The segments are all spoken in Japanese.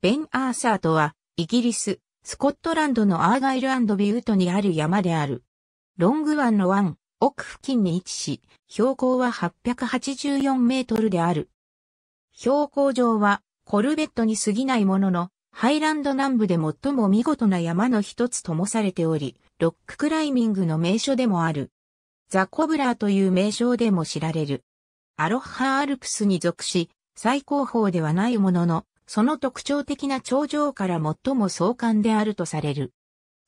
ベン・アーサーとは、イギリス、スコットランドのアーガイルビュートにある山である。ロング湾の湾、奥付近に位置し、標高は884メートルである。標高上は、コルベットに過ぎないものの、ハイランド南部で最も見事な山の一つともされており、ロッククライミングの名所でもある。ザ・コブラーという名称でも知られる。アロッハアルプスに属し、最高峰ではないものの、その特徴的な頂上から最も壮観であるとされる。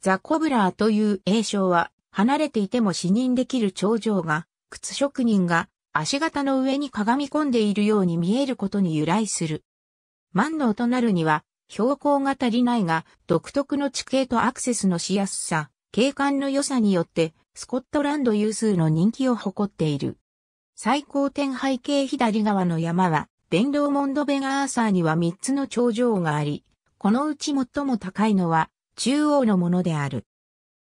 ザ・コブラーという英称は、離れていても視認できる頂上が、靴職人が足型の上に鏡込んでいるように見えることに由来する。万能となるには、標高が足りないが、独特の地形とアクセスのしやすさ、景観の良さによって、スコットランド有数の人気を誇っている。最高点背景左側の山は、電動モンドベガーサーには3つの頂上があり、このうち最も高いのは中央のものである。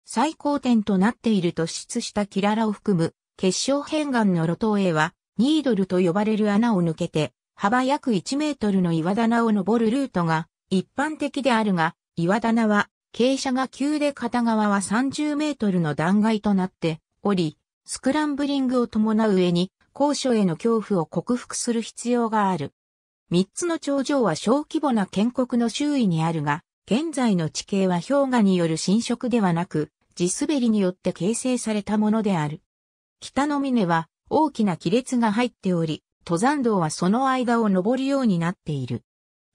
最高点となっている突出したキララを含む結晶片岩の路頭へはニードルと呼ばれる穴を抜けて幅約1メートルの岩棚を登るルートが一般的であるが、岩棚は傾斜が急で片側は30メートルの断崖となっており、スクランブリングを伴う上に高所への恐怖を克服する必要がある。三つの頂上は小規模な建国の周囲にあるが、現在の地形は氷河による侵食ではなく、地滑りによって形成されたものである。北の峰は大きな亀裂が入っており、登山道はその間を登るようになっている。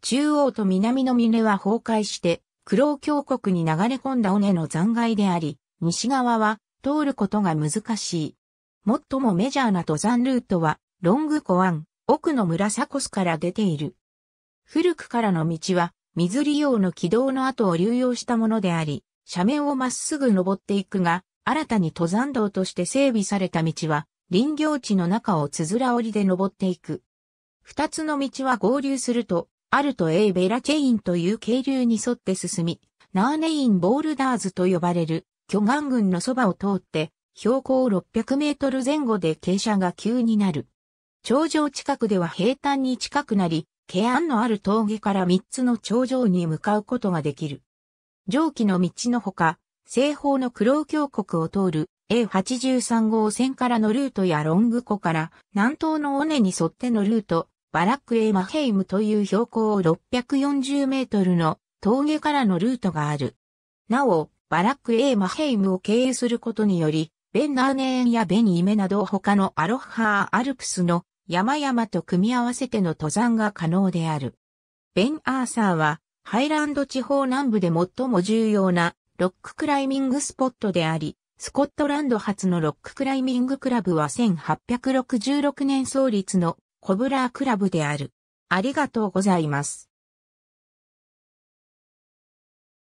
中央と南の峰は崩壊して、苦労峡谷に流れ込んだ尾根の残骸であり、西側は通ることが難しい。最もメジャーな登山ルートは、ロング湖湾、奥の村サコスから出ている。古くからの道は、水利用の軌道の跡を流用したものであり、斜面をまっすぐ登っていくが、新たに登山道として整備された道は、林業地の中をつづら折りで登っていく。二つの道は合流すると、アルト・エイ・ベラチェインという渓流に沿って進み、ナーネイン・ボールダーズと呼ばれる巨岩群のそばを通って、標高600メートル前後で傾斜が急になる。頂上近くでは平坦に近くなり、ケアンのある峠から3つの頂上に向かうことができる。上記の道のほか、西方のロ労峡谷を通る A83 号線からのルートやロング湖から南東の尾根に沿ってのルート、バラック・エーマヘイムという標高640メートルの峠からのルートがある。なお、バラック・エーマヘイムを経由することにより、ベンナーネーンやベニイメなど他のアロッハーアルプスの山々と組み合わせての登山が可能である。ベンアーサーはハイランド地方南部で最も重要なロッククライミングスポットであり、スコットランド発のロッククライミングクラブは1866年創立のコブラークラブである。ありがとうございます。